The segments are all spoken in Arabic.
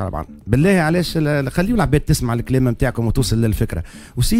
طبعا بالله علاش خليه العباد تسمع الكلام نتاعكم وتوصل للفكره وسي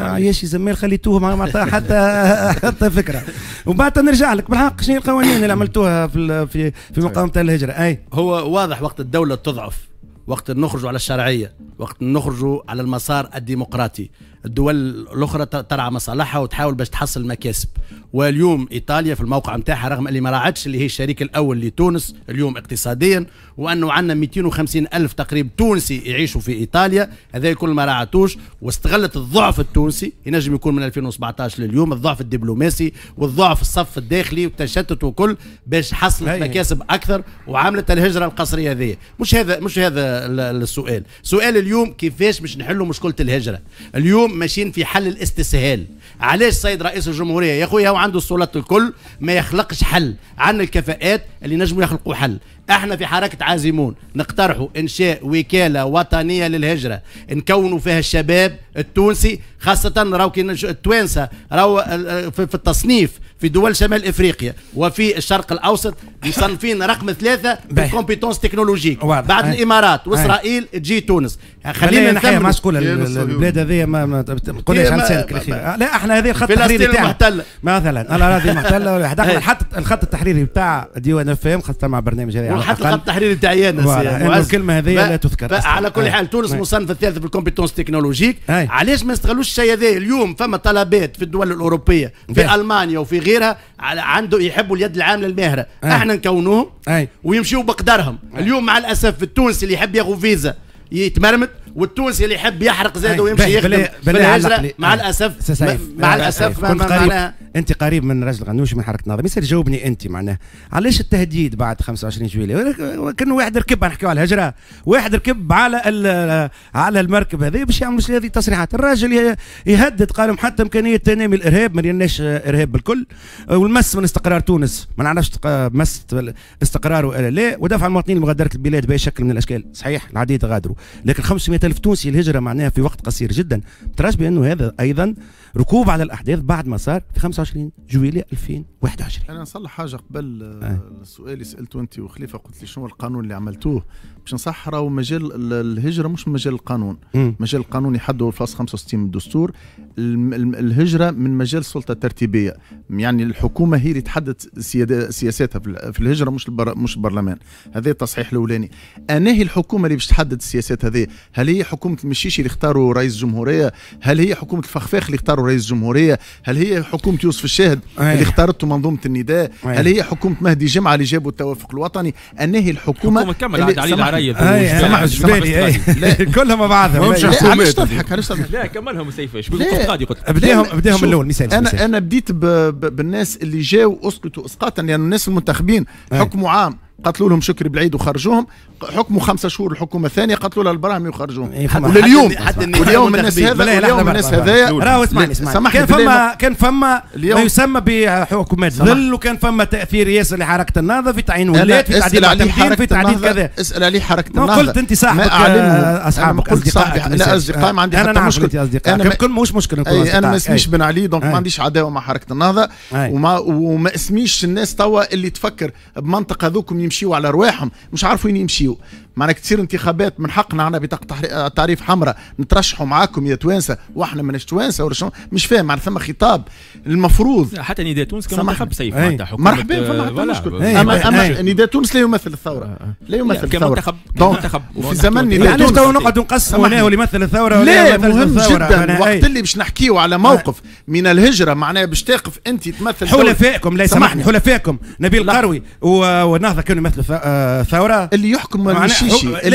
عياشي آه، آه، زمان خليتوه معناتها حتى حتى فكره وبعد نرجع لك بالحق شنو القوانين اللي عملتوها في في في مقاومه الهجره اي هو واضح وقت الدوله تضعف وقت نخرجوا على الشرعيه وقت نخرجوا على المسار الديمقراطي الدول الاخرى ترعى مصالحها وتحاول باش تحصل مكاسب واليوم ايطاليا في الموقع نتاعها رغم اللي ما راعتش اللي هي الشريك الاول لتونس اليوم اقتصاديا وانه عندنا 250 الف تقريب تونسي يعيشوا في ايطاليا هذا كل ما راعتوش واستغلت الضعف التونسي ينجم يكون من 2017 لليوم الضعف الدبلوماسي والضعف الصف الداخلي والتشتت وكل باش حصلت مكاسب اكثر وعملت الهجره القصريه هذه مش هذا مش هذا السؤال سؤال اليوم كيفاش باش نحلوا مشكله الهجره اليوم اليوم ماشيين في حل الاستسهال علاش السيد رئيس الجمهوريه يا خويا هو عنده السلطه الكل ما يخلقش حل عن الكفاءات اللي نجموا يخلقوا حل احنا في حركه عازمون نقترحوا انشاء وكاله وطنيه للهجره نكونوا فيها الشباب التونسي خاصه راهو كي التوانسه راهو في التصنيف في دول شمال افريقيا وفي الشرق الاوسط مصنفين رقم ثلاثه بالكومبيتونس تكنولوجيك بعد هاي. الامارات واسرائيل هاي. تجي تونس خلينا نحكي ما شكون البلاد هذه ما ما تقوليش سالك لسانك لا احنا هذه الخط التحريري تاعنا مثلا انا هذه محتله حتى الخط التحريري بتاع ديوان اف ام خاصه مع برنامج هذا يعني ولحد الخط التحريري يعني الكلمه هذه لا تذكر على كل حال تونس مصنفه الثالث في الكومبيتونس تكنولوجيك علاش ما استغلوش الشيء هذا اليوم فما طلبات في الدول الاوروبيه في المانيا وفي غيرها عنده يحبوا اليد العامله الماهره احنا نكونوهم ويمشيوا بقدرهم اليوم مع الاسف التونسي اللي يحب ياخذ فيزا يتمرمد والتونسي اللي يحب يحرق زاد ويمشي يخدم الهجرة مع الاسف مع الاسف كنت انت قريب من راجل غنوش من حركه نظام يصير جاوبني انت معناه علاش التهديد بعد 25 جويلية كان واحد ركب نحكيو على الهجره واحد ركب على على المركب هذا باش يعمل هذه التصريحات الراجل يهدد لهم حتى امكانيه تنامي الارهاب ما لناش ارهاب بالكل والمس من استقرار تونس ما نعرفش مس استقراره ولا لا ودفع المواطنين لمغادره البلاد باي شكل من الاشكال صحيح العديد غادروا لكن 500 في تونسي الهجرة معناها في وقت قصير جدا تراش بأنه هذا أيضا ركوب على الأحداث بعد ما صار في 25 جويلية 2021 أنا نصلح حاجة قبل آه. السؤال اللي سألته أنت وخليفة قلت لي شنو القانون اللي عملتوه باش نصح راهو مجال الهجرة مش مجال القانون م. مجال القانون يحدوا الفصل 65 من الدستور الهجرة من مجال السلطة الترتيبية يعني الحكومة هي اللي تحدد سياساتها في الهجرة مش البر... مش البرلمان هذا التصحيح الأولاني هي الحكومة اللي باش تحدد السياسات هذه هل هي حكومه المشيشي اللي اختاروا رئيس الجمهوريه هل هي حكومه الفخفاخ اللي اختاروا رئيس الجمهوريه هل هي حكومه يوسف الشاهد أيه. اللي اختارته منظومه النداء أيه. هل هي حكومه مهدي جمعه اللي جابوا التوافق الوطني ان هي الحكومه الحكومه كمل علي العريض كلهم مع بعضهم علاش تضحك علاش تضحك لا كملهم سيف ايش قاضي قلت بداهم مثال انا انا بديت بالناس اللي جاوا اسقطوا اسقاطا لان الناس المنتخبين حكموا عام قتلوا لهم شكري بالعيد وخرجوهم حكمه خمسة شهور الحكومه الثانيه قتلوا لها البراهم يخرجوهم ولليوم واليوم الناس هذا واليوم الناس هذايا راهو اسمعني اسمعني كان فما كان فما ما يسمى بحكومه ظل وكان فما تاثير ياسر لحركه النهضه في تعيين ولايات في تعديل التمكين في تعديل كذا اسال عليه حركه النهضه قلت انت صاحبك اصحابك اصدقائك لا اصدقائي ما عندي حتى مشكل انا كل مش مشكل نعم، انا ما اسميش بن علي دونك ما عنديش عداوه مع حركه النهضه وما وما اسميش الناس توا اللي تفكر بمنطق هذوكم يمشيوا على رواحهم مش عارفين يمشيوا نمشيو معنا كتصير انتخابات من حقنا عنا بطاقه آه، تعريف حمراء نترشحوا معاكم يا توانسه واحنا من توانسه ولا مش فاهم معنا ثم خطاب المفروض حتى نداء تونس كان منتخب حكومه مرحبا فما مشكل اما اما نداء تونس لا يمثل الثوره آه، آه. لا يمثل الثوره كمنتخب كمنتخب وفي زمن نداء يعني تونس تو نقعد نقسم هنا اللي يمثل الثوره ولا مهم جدا وقت اللي باش نحكيو على موقف من الهجره معناها باش تقف انت تمثل حلفائكم لا سامحني حلفائكم نبيل قروي والنهضه كانوا يمثلوا آه، ثوره اللي يحكم الشيشي